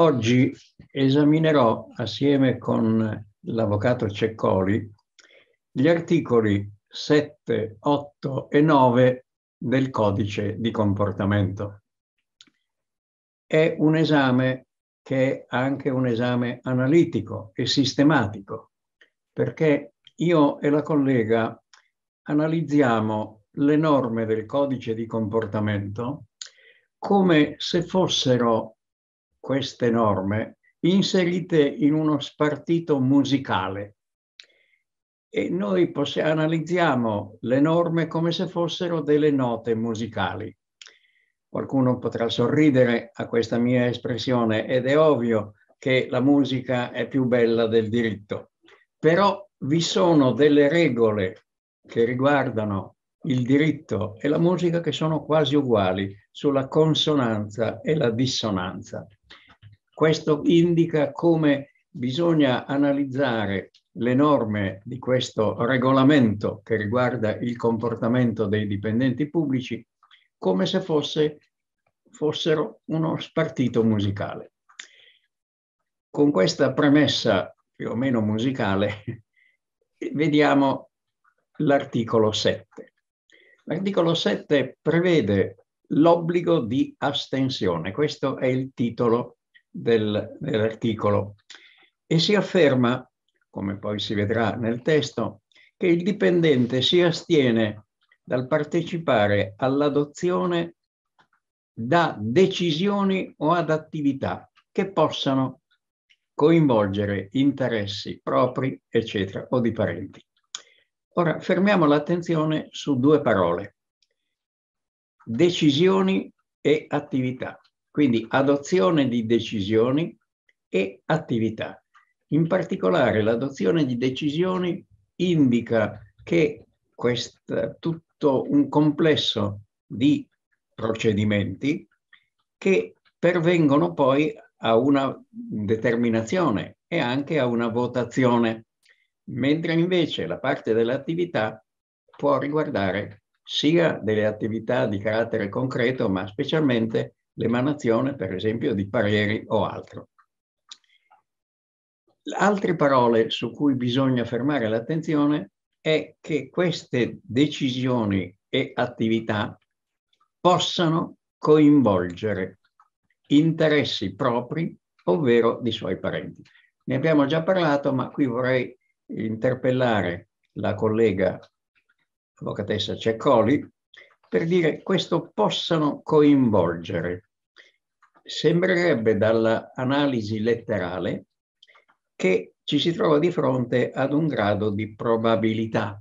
Oggi esaminerò assieme con l'avvocato Ceccoli gli articoli 7, 8 e 9 del codice di comportamento. È un esame che è anche un esame analitico e sistematico, perché io e la collega analizziamo le norme del codice di comportamento come se fossero queste norme inserite in uno spartito musicale e noi analizziamo le norme come se fossero delle note musicali. Qualcuno potrà sorridere a questa mia espressione ed è ovvio che la musica è più bella del diritto, però vi sono delle regole che riguardano il diritto e la musica che sono quasi uguali sulla consonanza e la dissonanza. Questo indica come bisogna analizzare le norme di questo regolamento che riguarda il comportamento dei dipendenti pubblici come se fosse, fossero uno spartito musicale. Con questa premessa più o meno musicale vediamo l'articolo 7. L'articolo 7 prevede l'obbligo di astensione, questo è il titolo del, dell'articolo e si afferma, come poi si vedrà nel testo, che il dipendente si astiene dal partecipare all'adozione da decisioni o ad attività che possano coinvolgere interessi propri, eccetera, o di parenti. Ora fermiamo l'attenzione su due parole, decisioni e attività. Quindi adozione di decisioni e attività. In particolare l'adozione di decisioni indica che questo tutto un complesso di procedimenti che pervengono poi a una determinazione e anche a una votazione, mentre invece la parte dell'attività può riguardare sia delle attività di carattere concreto, ma specialmente l'emanazione, per esempio, di pareri o altro. Altre parole su cui bisogna fermare l'attenzione è che queste decisioni e attività possano coinvolgere interessi propri, ovvero di suoi parenti. Ne abbiamo già parlato, ma qui vorrei interpellare la collega avvocatessa Ceccoli per dire questo possano coinvolgere sembrerebbe dall'analisi letterale che ci si trova di fronte ad un grado di probabilità.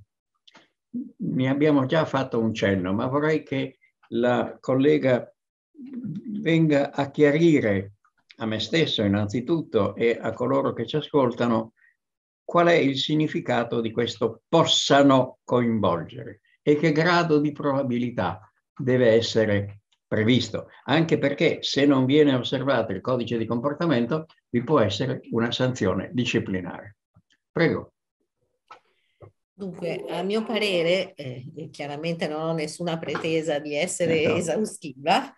Ne abbiamo già fatto un cenno, ma vorrei che la collega venga a chiarire a me stesso innanzitutto e a coloro che ci ascoltano qual è il significato di questo possano coinvolgere e che grado di probabilità deve essere previsto, anche perché se non viene osservato il codice di comportamento vi può essere una sanzione disciplinare. Prego. Dunque, a mio parere, eh, chiaramente non ho nessuna pretesa di essere certo. esaustiva,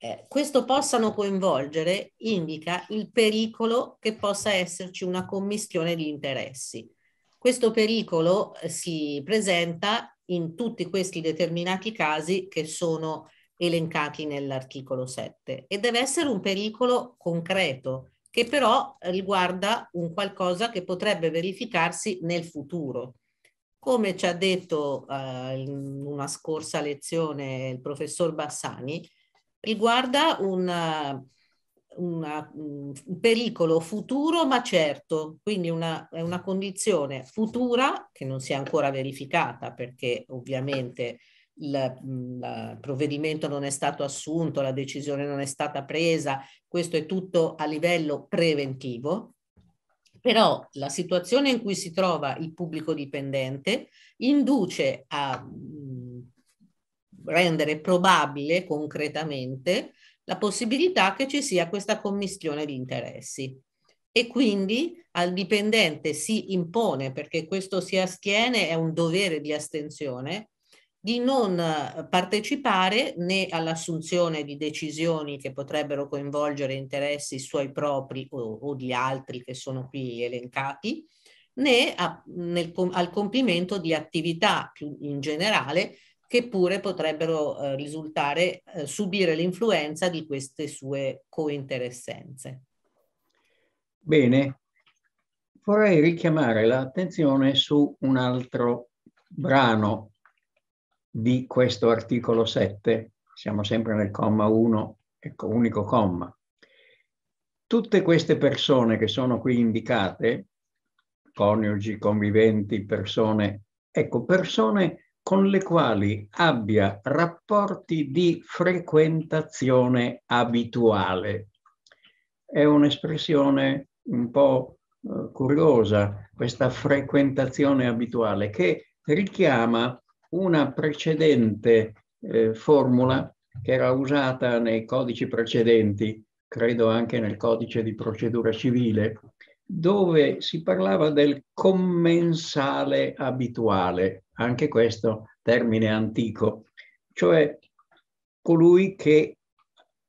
eh, questo possano coinvolgere indica il pericolo che possa esserci una commistione di interessi. Questo pericolo eh, si presenta in tutti questi determinati casi che sono elencati nell'articolo 7 e deve essere un pericolo concreto che però riguarda un qualcosa che potrebbe verificarsi nel futuro. Come ci ha detto eh, in una scorsa lezione il professor Bassani, riguarda una, una, un pericolo futuro ma certo, quindi una, è una condizione futura che non si è ancora verificata perché ovviamente il provvedimento non è stato assunto, la decisione non è stata presa, questo è tutto a livello preventivo, però la situazione in cui si trova il pubblico dipendente induce a rendere probabile concretamente la possibilità che ci sia questa commistione di interessi e quindi al dipendente si impone perché questo si astiene è un dovere di astensione di non eh, partecipare né all'assunzione di decisioni che potrebbero coinvolgere interessi suoi propri o, o di altri che sono qui elencati, né a, nel, al compimento di attività più in generale che pure potrebbero eh, risultare eh, subire l'influenza di queste sue cointeressenze. Bene, vorrei richiamare l'attenzione su un altro brano di questo articolo 7, siamo sempre nel comma 1, ecco, unico comma. Tutte queste persone che sono qui indicate, coniugi, conviventi, persone, ecco, persone con le quali abbia rapporti di frequentazione abituale. È un'espressione un po' eh, curiosa, questa frequentazione abituale, che richiama una precedente eh, formula che era usata nei codici precedenti, credo anche nel codice di procedura civile, dove si parlava del commensale abituale, anche questo termine antico, cioè colui che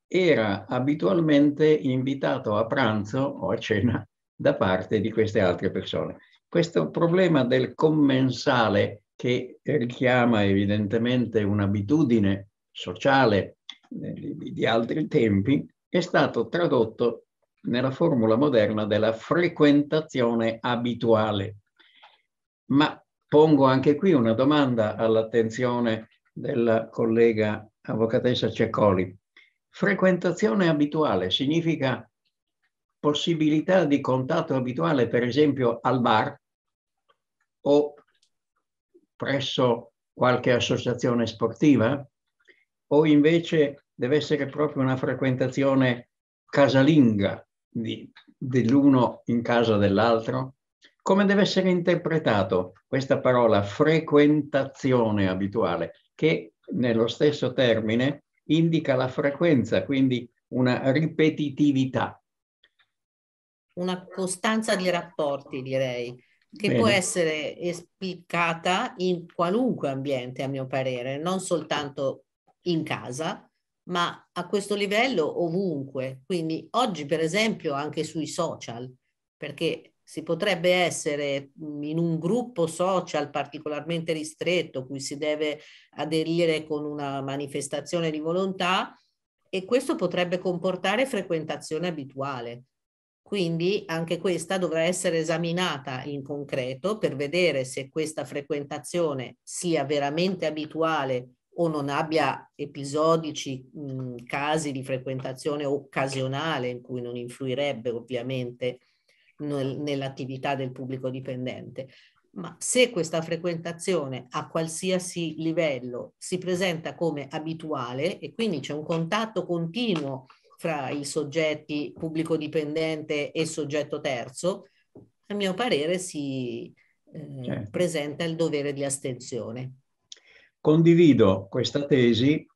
era abitualmente invitato a pranzo o a cena da parte di queste altre persone. Questo problema del commensale che eh, richiama evidentemente un'abitudine sociale eh, di altri tempi, è stato tradotto nella formula moderna della frequentazione abituale. Ma pongo anche qui una domanda all'attenzione della collega avvocatessa Ceccoli. Frequentazione abituale significa possibilità di contatto abituale, per esempio al bar o presso qualche associazione sportiva o invece deve essere proprio una frequentazione casalinga dell'uno in casa dell'altro? Come deve essere interpretato questa parola frequentazione abituale, che nello stesso termine indica la frequenza, quindi una ripetitività? Una costanza di rapporti, direi che Bene. può essere esplicata in qualunque ambiente, a mio parere, non soltanto in casa, ma a questo livello ovunque. Quindi oggi, per esempio, anche sui social, perché si potrebbe essere in un gruppo social particolarmente ristretto, cui si deve aderire con una manifestazione di volontà, e questo potrebbe comportare frequentazione abituale. Quindi anche questa dovrà essere esaminata in concreto per vedere se questa frequentazione sia veramente abituale o non abbia episodici mh, casi di frequentazione occasionale in cui non influirebbe ovviamente nel, nell'attività del pubblico dipendente. Ma se questa frequentazione a qualsiasi livello si presenta come abituale e quindi c'è un contatto continuo fra i soggetti pubblico dipendente e soggetto terzo, a mio parere si eh, certo. presenta il dovere di astensione. Condivido questa tesi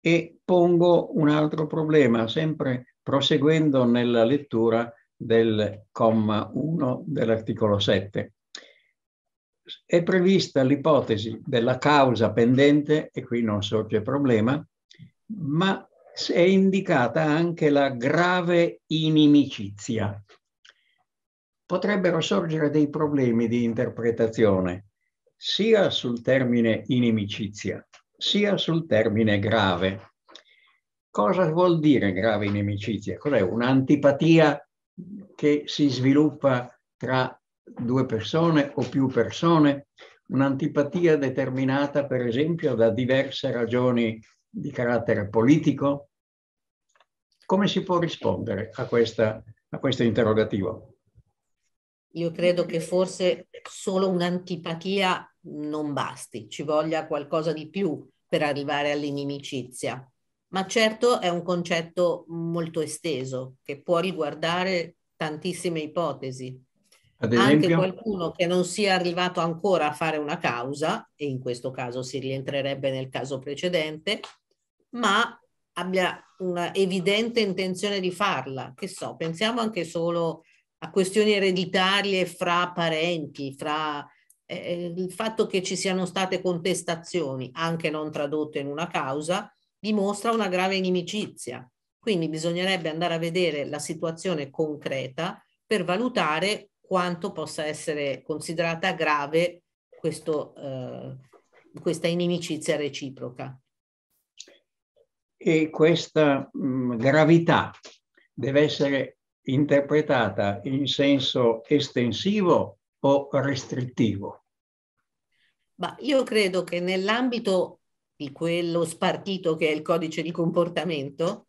e pongo un altro problema, sempre proseguendo nella lettura del comma 1 dell'articolo 7. È prevista l'ipotesi della causa pendente, e qui non sorge problema, ma è indicata anche la grave inimicizia. Potrebbero sorgere dei problemi di interpretazione sia sul termine inimicizia sia sul termine grave. Cosa vuol dire grave inimicizia? Cos'è un'antipatia che si sviluppa tra due persone o più persone? Un'antipatia determinata per esempio da diverse ragioni di carattere politico? Come si può rispondere a, questa, a questo interrogativo? Io credo che forse solo un'antipatia non basti, ci voglia qualcosa di più per arrivare all'inimicizia. Ma certo è un concetto molto esteso che può riguardare tantissime ipotesi. Esempio, Anche qualcuno che non sia arrivato ancora a fare una causa, e in questo caso si rientrerebbe nel caso precedente, ma abbia una evidente intenzione di farla. Che so, pensiamo anche solo a questioni ereditarie fra parenti, fra eh, eh, il fatto che ci siano state contestazioni, anche non tradotte in una causa, dimostra una grave inimicizia. Quindi bisognerebbe andare a vedere la situazione concreta per valutare quanto possa essere considerata grave questo, eh, questa inimicizia reciproca e questa mh, mm, gravità deve essere interpretata in senso estensivo o restrittivo? Ma io credo che nell'ambito di quello spartito che è il codice di comportamento,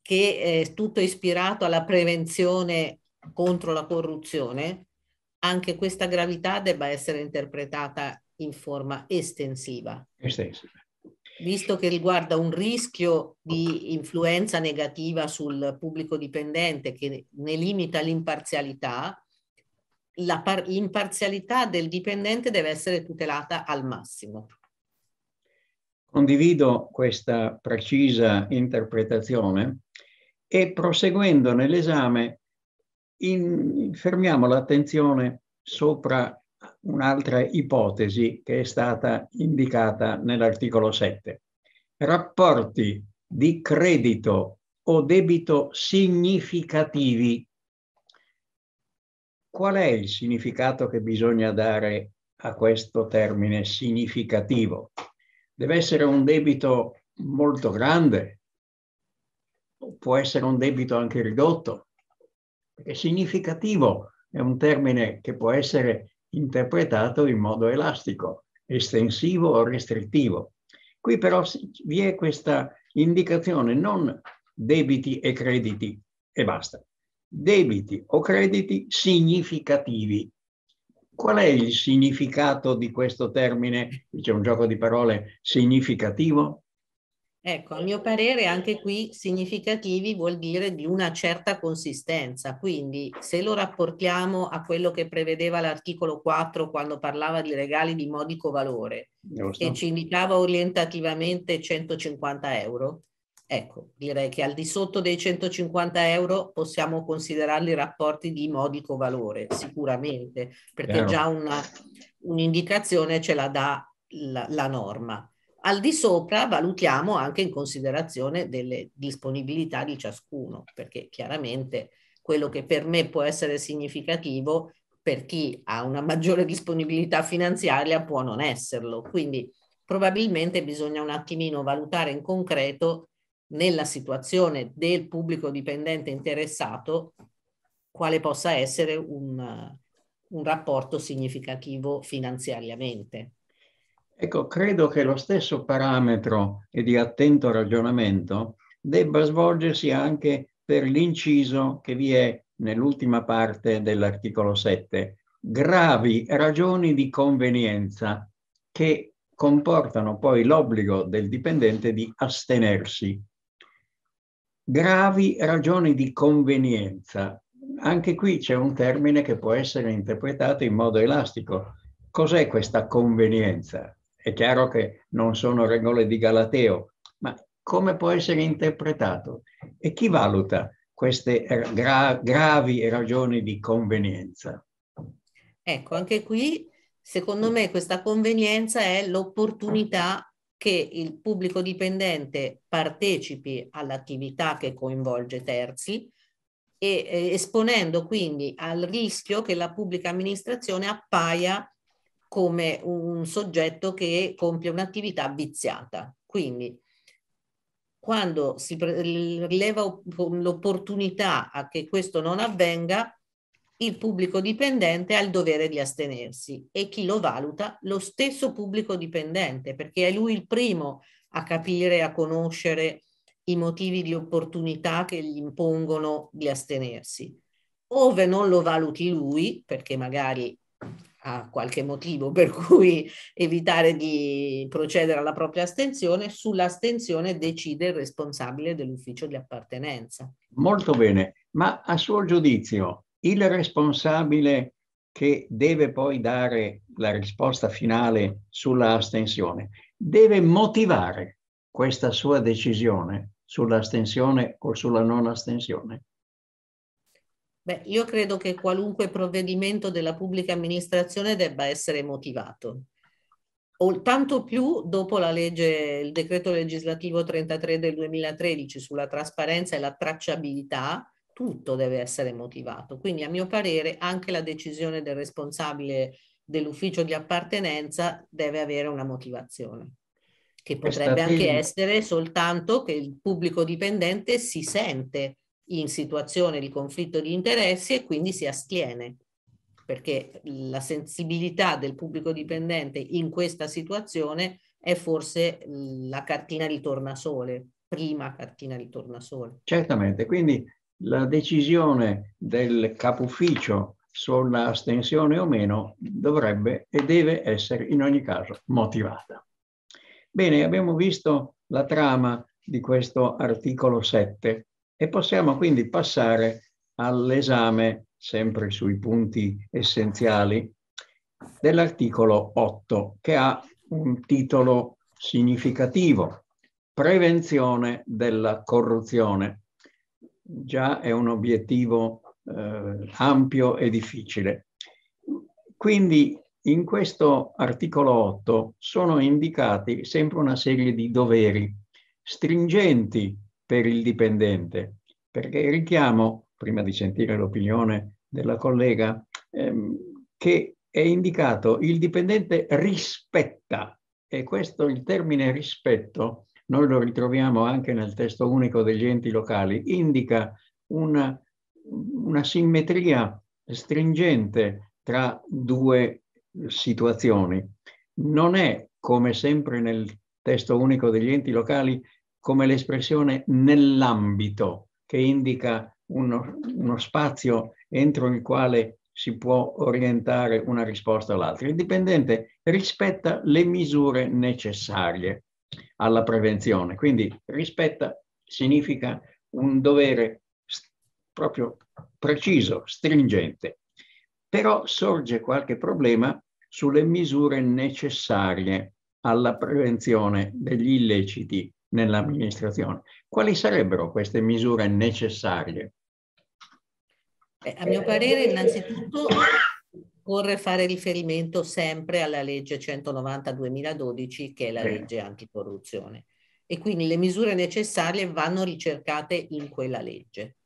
che è tutto ispirato alla prevenzione contro la corruzione, anche questa gravità debba essere interpretata in forma estensiva. Estensiva visto che riguarda un rischio di influenza negativa sul pubblico dipendente che ne limita l'imparzialità, l'imparzialità del dipendente deve essere tutelata al massimo. Condivido questa precisa interpretazione e proseguendo nell'esame fermiamo l'attenzione sopra un'altra ipotesi che è stata indicata nell'articolo 7. Rapporti di credito o debito significativi. Qual è il significato che bisogna dare a questo termine significativo? Deve essere un debito molto grande, può essere un debito anche ridotto, perché significativo è un termine che può essere interpretato in modo elastico, estensivo o restrittivo. Qui però vi è questa indicazione non debiti e crediti e basta. Debiti o crediti significativi. Qual è il significato di questo termine? C'è un gioco di parole significativo? Ecco, a mio parere anche qui significativi vuol dire di una certa consistenza, quindi se lo rapportiamo a quello che prevedeva l'articolo 4 quando parlava di regali di modico valore Giusto. e ci indicava orientativamente 150 euro, ecco, direi che al di sotto dei 150 euro possiamo considerarli rapporti di modico valore, sicuramente, perché Chiaro. già una, un'indicazione ce la dà la, la norma. Al di sopra valutiamo anche in considerazione delle disponibilità di ciascuno, perché chiaramente quello che per me può essere significativo, per chi ha una maggiore disponibilità finanziaria può non esserlo. Quindi probabilmente bisogna un attimino valutare in concreto nella situazione del pubblico dipendente interessato quale possa essere un, un rapporto significativo finanziariamente. Ecco, credo che lo stesso parametro e di attento ragionamento debba svolgersi anche per l'inciso che vi è nell'ultima parte dell'articolo 7, gravi ragioni di convenienza che comportano poi l'obbligo del dipendente di astenersi. Gravi ragioni di convenienza. Anche qui c'è un termine che può essere interpretato in modo elastico. Cos'è questa convenienza? È chiaro che non sono regole di Galateo, ma come può essere interpretato? E chi valuta queste gra gravi ragioni di convenienza? Ecco, anche qui, secondo me, questa convenienza è l'opportunità che il pubblico dipendente partecipi all'attività che coinvolge terzi, e, eh, esponendo quindi al rischio che la pubblica amministrazione appaia come un soggetto che compie un'attività viziata. Quindi quando si rileva l'opportunità a che questo non avvenga, il pubblico dipendente ha il dovere di astenersi e chi lo valuta? Lo stesso pubblico dipendente, perché è lui il primo a capire, a conoscere i motivi di opportunità che gli impongono di astenersi. Ove non lo valuti lui, perché magari ha qualche motivo per cui evitare di procedere alla propria astensione, sull'astensione decide il responsabile dell'ufficio di appartenenza. Molto bene, ma a suo giudizio il responsabile che deve poi dare la risposta finale sulla astensione deve motivare questa sua decisione sull'astensione o sulla non astensione? Beh, io credo che qualunque provvedimento della pubblica amministrazione debba essere motivato. O, tanto più dopo la legge, il decreto legislativo 33 del 2013 sulla trasparenza e la tracciabilità, tutto deve essere motivato. Quindi a mio parere anche la decisione del responsabile dell'ufficio di appartenenza deve avere una motivazione, che potrebbe anche essere soltanto che il pubblico dipendente si sente in situazione di conflitto di interessi e quindi si astiene perché la sensibilità del pubblico dipendente in questa situazione è forse la cartina di tornasole, prima cartina di tornasole. Certamente, quindi la decisione del capo ufficio sulla astensione o meno dovrebbe e deve essere in ogni caso motivata. Bene, abbiamo visto la trama di questo articolo 7 e possiamo quindi passare all'esame, sempre sui punti essenziali, dell'articolo 8, che ha un titolo significativo, prevenzione della corruzione. Già è un obiettivo eh, ampio e difficile. Quindi in questo articolo 8 sono indicati sempre una serie di doveri stringenti per il dipendente, perché richiamo, prima di sentire l'opinione della collega, ehm, che è indicato il dipendente rispetta e questo il termine rispetto noi lo ritroviamo anche nel testo unico degli enti locali, indica una, una simmetria stringente tra due situazioni. Non è, come sempre nel testo unico degli enti locali, come l'espressione nell'ambito che indica uno, uno spazio entro il quale si può orientare una risposta all'altra. Il dipendente rispetta le misure necessarie alla prevenzione, quindi rispetta significa un dovere proprio preciso, stringente. Però sorge qualche problema sulle misure necessarie alla prevenzione degli illeciti nell'amministrazione. Quali sarebbero queste misure necessarie? Beh, a mio parere, innanzitutto occorre fare riferimento sempre alla legge 190-2012, che è la legge anticorruzione. E quindi le misure necessarie vanno ricercate in quella legge.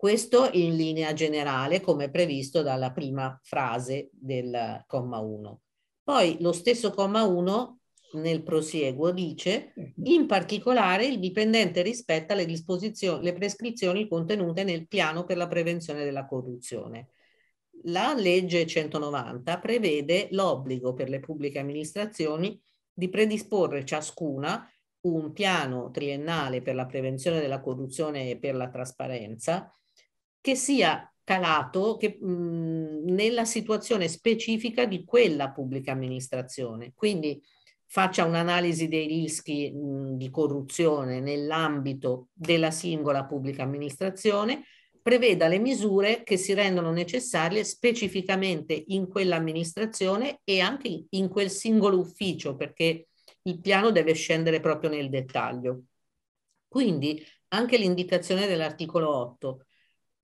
Questo in linea generale, come previsto dalla prima frase del comma 1. Poi lo stesso comma 1 nel prosieguo dice, mhm. in particolare il dipendente rispetta le, disposizioni le prescrizioni contenute nel piano per la prevenzione della corruzione. La legge 190 prevede l'obbligo per le pubbliche amministrazioni di predisporre ciascuna un piano triennale per la prevenzione della corruzione e per la trasparenza che sia calato che, mh, nella situazione specifica di quella pubblica amministrazione. Quindi faccia un'analisi dei rischi mh, mhmm, di corruzione nell'ambito della singola pubblica amministrazione, preveda le misure che si rendono necessarie specificamente in quell'amministrazione e anche in quel singolo ufficio, perché il piano deve scendere proprio nel dettaglio. Quindi anche l'indicazione dell'articolo 8,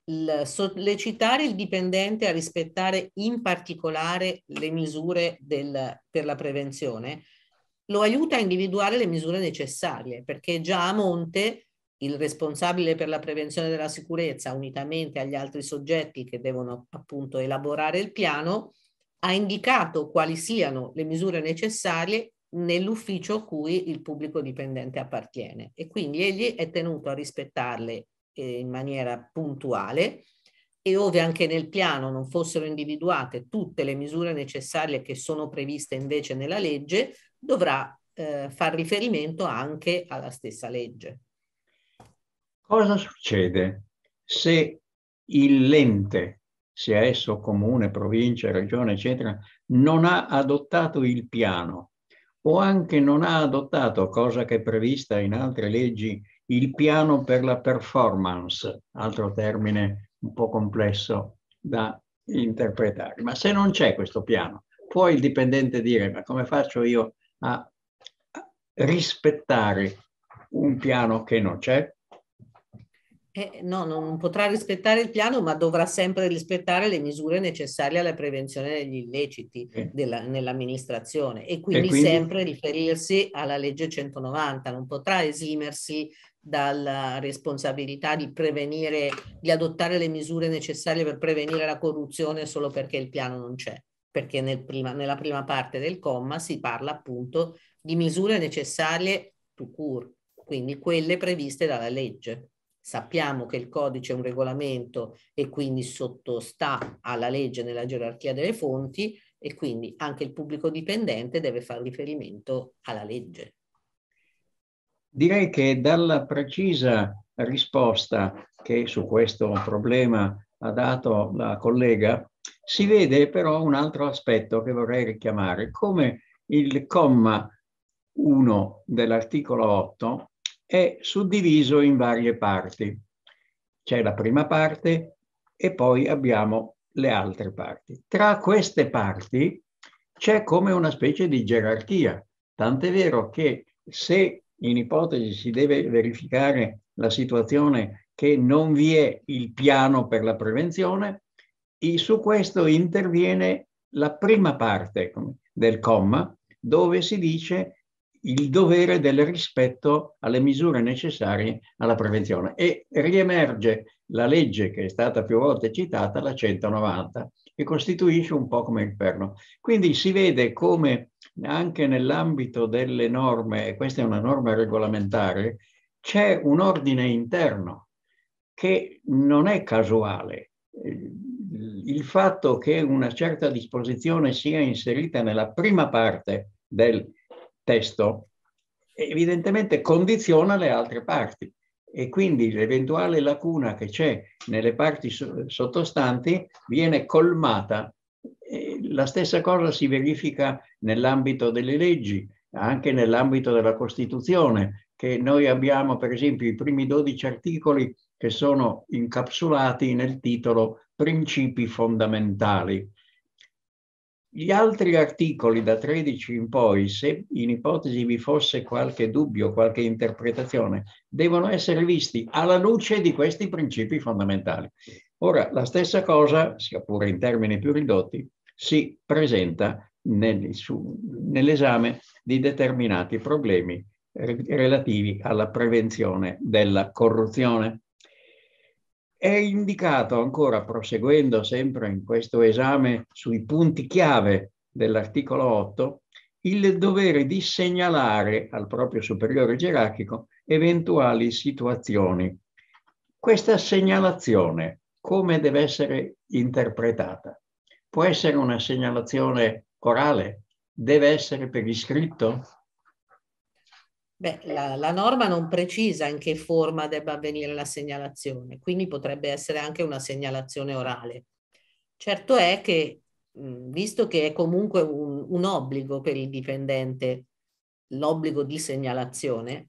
il sollecitare il dipendente a rispettare in particolare le misure del, per la prevenzione, lo aiuta a individuare le misure necessarie, perché già a monte il responsabile per la prevenzione della sicurezza, unitamente agli altri soggetti che devono appunto elaborare il piano, ha indicato quali siano le misure necessarie nell'ufficio a cui il pubblico dipendente appartiene e quindi egli è tenuto a rispettarle eh, in maniera puntuale e ove anche nel piano non fossero individuate tutte le misure necessarie che sono previste invece nella legge, dovrà eh, far riferimento anche alla stessa legge. Cosa succede se il l'ente, sia esso comune, provincia, regione, eccetera, non ha adottato il piano o anche non ha adottato, cosa che è prevista in altre leggi, il piano per la performance, altro termine un po' complesso da interpretare. Ma se non c'è questo piano, può il dipendente dire ma come faccio io a rispettare un piano che non c'è? Eh, no, non potrà rispettare il piano, ma dovrà sempre rispettare le misure necessarie alla prevenzione degli illeciti eh. della, nell'amministrazione e quindi, e quindi, sempre riferirsi alla legge 190, non potrà esimersi dalla responsabilità di prevenire, di adottare le misure necessarie per prevenire la corruzione solo perché il piano non c'è perché nel prima, nella prima parte del comma si parla appunto di misure necessarie to cure, quindi quelle previste dalla legge. Sappiamo che il codice è un regolamento e quindi sottostà alla legge nella gerarchia delle fonti e quindi anche il pubblico dipendente deve fare riferimento alla legge. Direi che dalla precisa risposta che su questo problema ha dato la collega si vede però un altro aspetto che vorrei richiamare, come il comma 1 dell'articolo 8 è suddiviso in varie parti. C'è la prima parte e poi abbiamo le altre parti. Tra queste parti c'è come una specie di gerarchia, tant'è vero che se in ipotesi si deve verificare la situazione che non vi è il piano per la prevenzione, e su questo interviene la prima parte del comma dove si dice il dovere del rispetto alle misure necessarie alla prevenzione e riemerge la legge che è stata più volte citata, la 190, che costituisce un po' come il perno. Quindi si vede come anche nell'ambito delle norme, e questa è una norma regolamentare, c'è un ordine interno che non è casuale il fatto che una certa disposizione sia inserita nella prima parte del testo evidentemente condiziona le altre parti e quindi l'eventuale lacuna che c'è nelle parti sottostanti viene colmata. La stessa cosa si verifica nell'ambito delle leggi, anche nell'ambito della Costituzione, che noi abbiamo per esempio i primi 12 articoli che sono incapsulati nel titolo principi fondamentali. Gli altri articoli da 13 in poi, se in ipotesi vi fosse qualche dubbio, qualche interpretazione, devono essere visti alla luce di questi principi fondamentali. Ora, la stessa cosa, sia pure in termini più ridotti, si presenta nel, nell'esame di determinati problemi relativi alla prevenzione della corruzione. È indicato ancora, proseguendo sempre in questo esame sui punti chiave dell'articolo 8, il dovere di segnalare al proprio superiore gerarchico eventuali situazioni. Questa segnalazione come deve essere interpretata? Può essere una segnalazione orale? Deve essere per iscritto? Beh, la, la, norma non precisa in che forma debba avvenire la segnalazione, quindi potrebbe essere anche una segnalazione orale. Certo è che, visto che è comunque un, un obbligo per il dipendente, l'obbligo di segnalazione,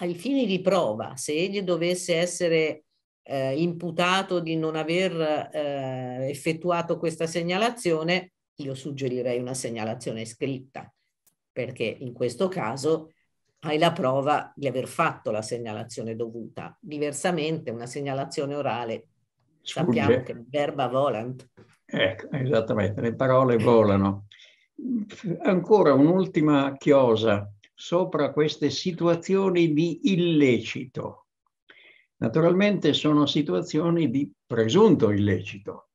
ai fini di prova, se egli dovesse essere eh, imputato di non aver eh, effettuato questa segnalazione, io suggerirei una segnalazione scritta, perché in questo caso hai la prova di aver fatto la segnalazione dovuta. Diversamente una segnalazione orale Sfugge. sappiamo che verba volant. Ecco, esattamente, le parole volano. Ancora un'ultima chiosa sopra queste situazioni di illecito. Naturalmente sono situazioni di presunto illecito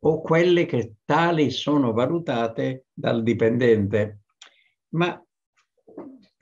o quelle che tali sono valutate dal dipendente, ma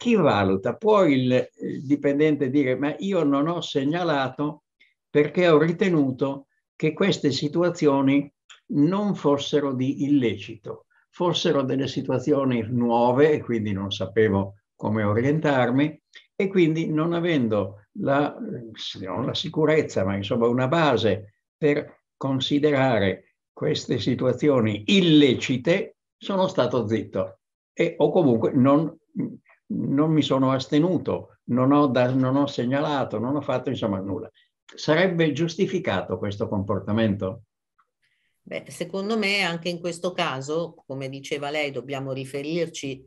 chi valuta? Può il eh, dipendente dire ma io non ho segnalato perché ho ritenuto che queste situazioni non fossero di illecito, fossero delle situazioni nuove e quindi non sapevo come orientarmi e quindi non avendo la, eh, non la sicurezza, ma insomma una base per considerare queste situazioni illecite, sono stato zitto e, o comunque non non mi sono astenuto, non ho, da, non ho segnalato, non ho fatto insomma nulla. Sarebbe giustificato questo comportamento? Beh, secondo me anche in questo caso, come diceva lei, dobbiamo riferirci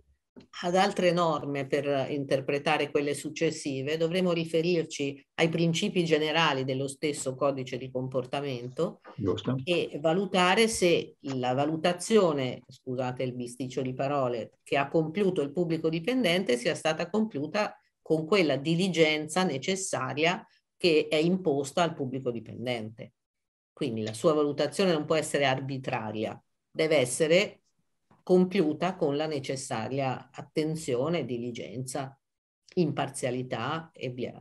ad altre norme per interpretare quelle successive, dovremo riferirci ai principi generali dello stesso codice di comportamento Giusto. e valutare se la valutazione, scusate il bisticcio di parole, che ha compiuto il pubblico dipendente sia stata compiuta con quella diligenza necessaria che è imposta al pubblico dipendente. Quindi la sua valutazione non può essere arbitraria, deve essere compiuta con la necessaria attenzione, diligenza, imparzialità e via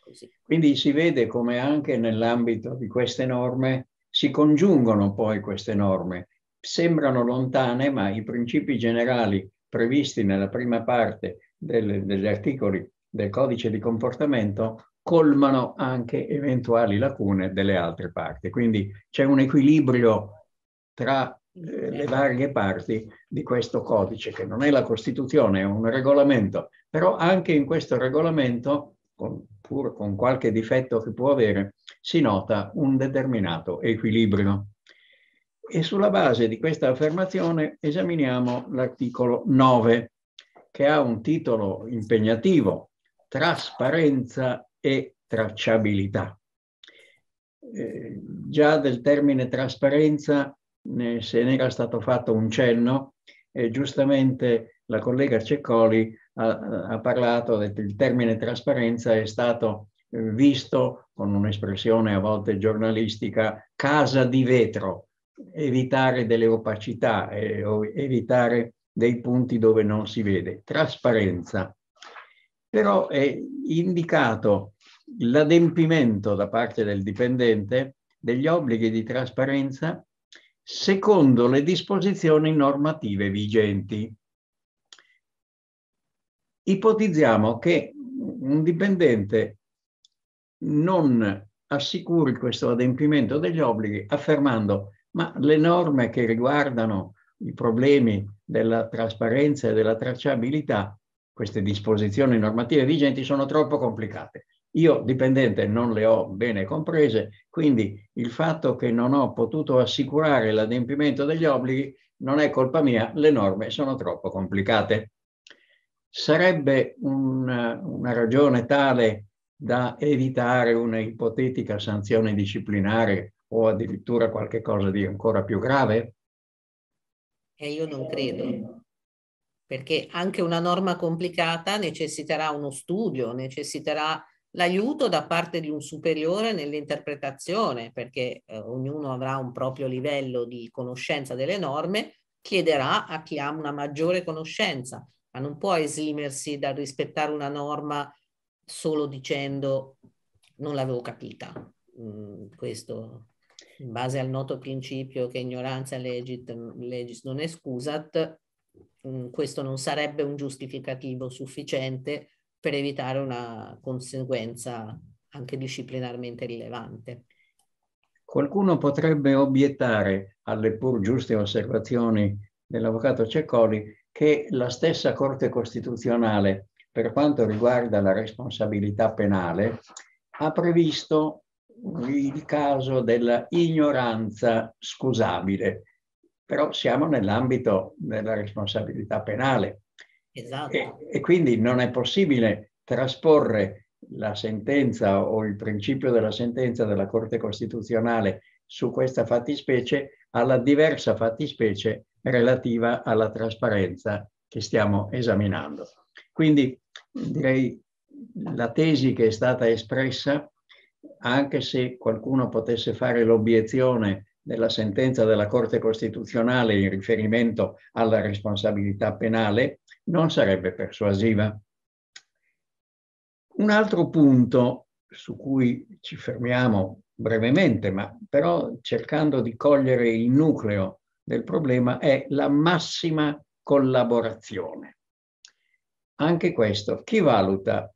così. Quindi si vede come anche nell'ambito di queste norme si congiungono poi queste norme. Sembrano lontane, ma i principi generali previsti nella prima parte del, degli articoli del codice di comportamento colmano anche eventuali lacune delle altre parti. Quindi c'è un equilibrio tra eh, le eh. varie parti di questo codice, che non è la Costituzione, è un regolamento, però anche in questo regolamento, con, pur con qualche difetto che può avere, si nota un determinato equilibrio. E sulla base di questa affermazione esaminiamo l'articolo 9, che ha un titolo impegnativo, Trasparenza e tracciabilità. Eh, già del termine trasparenza nel Senegal è stato fatto un cenno e giustamente la collega Ceccoli ha, ha parlato del, del termine trasparenza è stato eh, visto con un'espressione a volte giornalistica casa di vetro, evitare delle opacità, eh, evitare dei punti dove non si vede, trasparenza. Però è indicato l'adempimento da parte del dipendente degli obblighi di trasparenza secondo le disposizioni normative vigenti. Ipotizziamo che un dipendente non assicuri questo adempimento degli obblighi affermando ma le norme che riguardano i problemi della trasparenza e della tracciabilità, queste disposizioni normative vigenti sono troppo complicate. Io dipendente non le ho bene comprese, quindi il fatto che non ho potuto assicurare l'adempimento degli obblighi non è colpa mia, le norme sono troppo complicate. Sarebbe un, una ragione tale da evitare una ipotetica sanzione disciplinare o addirittura qualche cosa di ancora più grave? E eh, io non credo, perché anche una norma complicata necessiterà uno studio, necessiterà l'aiuto da parte di un superiore nell'interpretazione, perché eh, ognuno avrà un proprio livello di conoscenza delle norme, chiederà a chi ha una maggiore conoscenza, ma non può esimersi dal rispettare una norma solo dicendo non l'avevo capita. Mm, questo in base al noto principio che ignoranza legit, legis non è scusat, mm, questo non sarebbe un giustificativo sufficiente per evitare una conseguenza anche disciplinarmente rilevante. Qualcuno potrebbe obiettare alle pur giuste osservazioni dell'avvocato Ceccoli che la stessa Corte Costituzionale, per quanto riguarda la responsabilità penale, ha previsto il caso della ignoranza scusabile, però siamo nell'ambito della responsabilità penale. Esatto. E, e quindi non è possibile trasporre la sentenza o il principio della sentenza della Corte Costituzionale su questa fattispecie alla diversa fattispecie relativa alla trasparenza che stiamo esaminando. Quindi direi la tesi che è stata espressa, anche se qualcuno potesse fare l'obiezione nella sentenza della Corte Costituzionale in riferimento alla responsabilità penale non sarebbe persuasiva. Un altro punto su cui ci fermiamo brevemente, ma però cercando di cogliere il nucleo del problema, è la massima collaborazione. Anche questo, chi valuta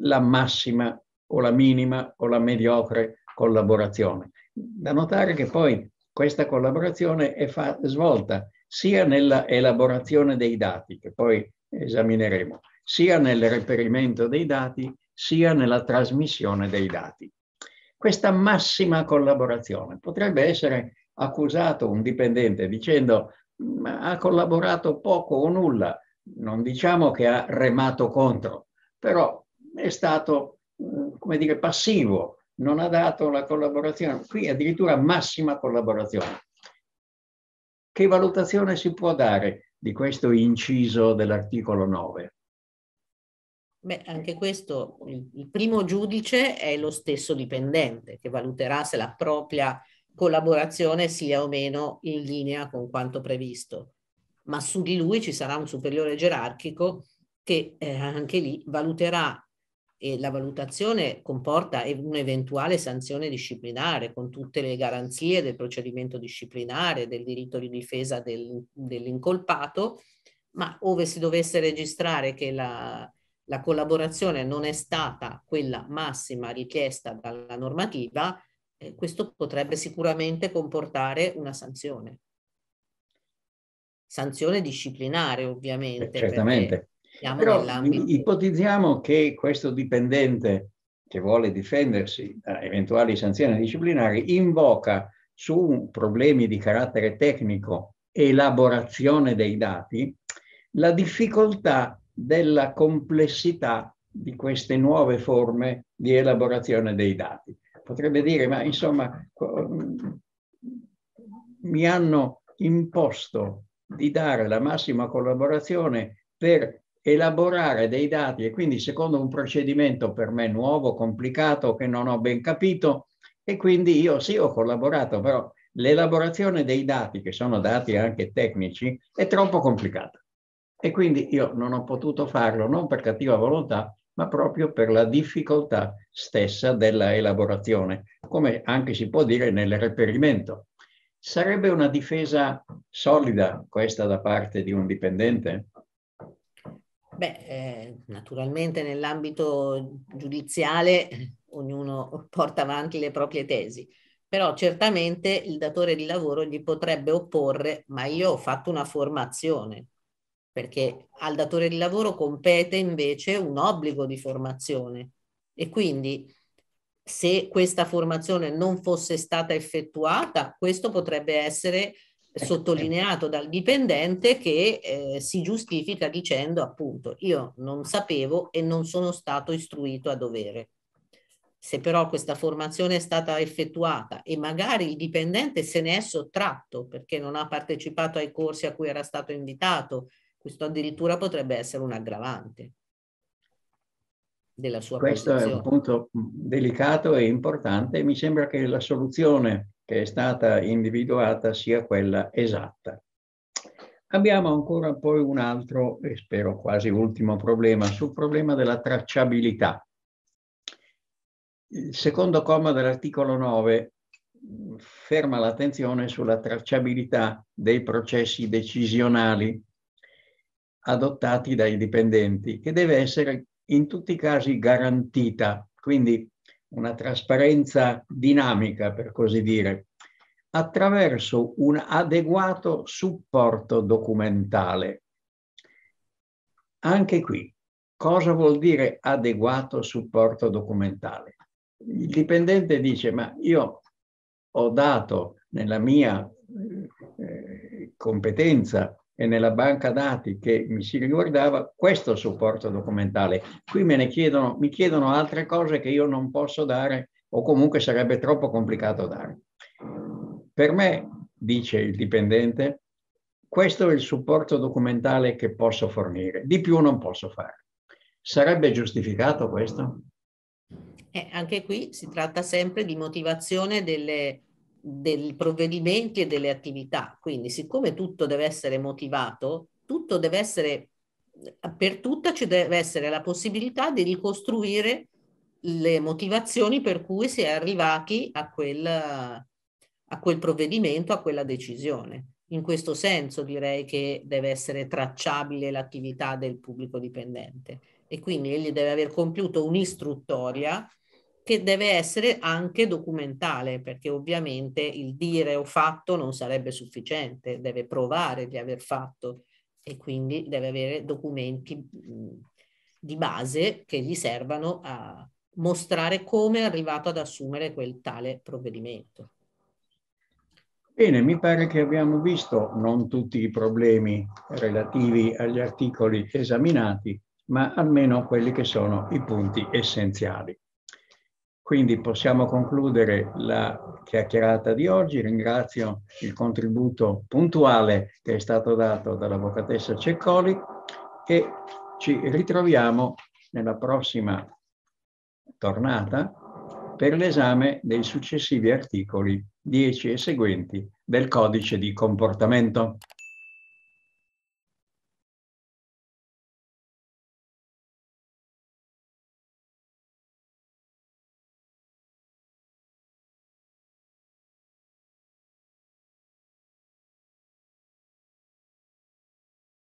la massima o la minima o la mediocre collaborazione? Da notare che poi questa collaborazione è svolta sia nella elaborazione dei dati, che poi esamineremo, sia nel reperimento dei dati, sia nella trasmissione dei dati. Questa massima collaborazione potrebbe essere accusato un dipendente dicendo ha collaborato poco o nulla, non diciamo che ha remato contro, però è stato, mm, come dire, passivo, non ha dato la collaborazione, qui addirittura massima collaborazione. Che valutazione si può dare di questo inciso dell'articolo 9? Beh, anche questo, il primo giudice è lo stesso dipendente che valuterà se la propria collaborazione sia o meno in linea con quanto previsto, ma su di lui ci sarà un superiore gerarchico che eh, anche lì valuterà e la valutazione comporta un'eventuale sanzione disciplinare con tutte le garanzie del procedimento disciplinare, del diritto di difesa del, dell'incolpato, ma ove si dovesse registrare che la, la collaborazione non è stata quella massima richiesta dalla normativa, eh, questo potrebbe sicuramente comportare una sanzione. Sanzione disciplinare ovviamente. Eh, certamente però ipotizziamo che questo dipendente che vuole difendersi da eventuali sanzioni disciplinari invoca su problemi di carattere tecnico, elaborazione dei dati, la difficoltà della complessità di queste nuove forme di elaborazione dei dati. Potrebbe dire, ma insomma, mm, mi hanno imposto di dare la massima collaborazione per elaborare dei dati e quindi secondo un procedimento per me nuovo, complicato, che non ho ben capito e quindi io sì ho collaborato, però l'elaborazione dei dati, che sono dati anche tecnici, è troppo complicata e quindi io non ho potuto farlo, non per cattiva volontà, ma proprio per la difficoltà stessa della elaborazione, come anche si può dire nel reperimento. Sarebbe una difesa solida questa da parte di un dipendente? Beh, eh, naturalmente nell'ambito giudiziale ognuno porta avanti le proprie tesi, però certamente il datore di lavoro gli potrebbe opporre, ma io ho fatto una formazione, perché al datore di lavoro compete invece un obbligo di formazione e quindi se questa formazione non fosse stata effettuata, questo potrebbe essere eh, sottolineato certo. dal dipendente che eh, si giustifica dicendo appunto io non sapevo e non sono stato istruito a dovere. Se però questa formazione è stata effettuata e magari il dipendente se ne è sottratto perché non ha partecipato ai corsi a cui era stato invitato, questo addirittura potrebbe essere un aggravante della sua Questo posizione. è un punto delicato e importante e mi sembra che la soluzione è stata individuata sia quella esatta. Abbiamo ancora poi un altro, e spero quasi ultimo problema, sul problema della tracciabilità. Il secondo comma dell'articolo 9 mm, ferma l'attenzione sulla tracciabilità dei processi decisionali adottati dai dipendenti, che deve essere in tutti i casi garantita. Quindi una trasparenza dinamica, per così dire, attraverso un adeguato supporto documentale. Anche qui, cosa vuol dire adeguato supporto documentale? Il dipendente dice, ma io ho dato nella mia eh, eh competenza e nella banca dati che mi si riguardava questo supporto documentale. Qui me ne chiedono, mi chiedono altre cose che io non posso dare o comunque sarebbe troppo complicato dare. Per me, dice il dipendente, questo è il supporto documentale che posso fornire, di più non posso fare. Sarebbe giustificato questo? Eh, anche qui si tratta sempre di motivazione delle dei provvedimenti e delle attività. Quindi, siccome tutto deve essere motivato, tutto deve essere, per tutta ci deve essere la possibilità di ricostruire le motivazioni per cui si è arrivati a quel, a quel provvedimento, a quella decisione. In questo senso direi che deve essere tracciabile l'attività del pubblico dipendente e quindi egli deve aver compiuto un'istruttoria che deve essere anche documentale, perché ovviamente il dire ho fatto non sarebbe sufficiente, deve provare di aver fatto e quindi deve avere documenti di base che gli servano a mostrare come è arrivato ad assumere quel tale provvedimento. Bene, mi pare che abbiamo visto non tutti i problemi relativi agli articoli esaminati, ma almeno quelli che sono i punti essenziali. Quindi possiamo concludere la chiacchierata di oggi. Ringrazio il contributo puntuale che è stato dato dall'avvocatessa Ceccoli e ci ritroviamo nella prossima tornata per l'esame dei successivi articoli 10 e seguenti del codice di comportamento.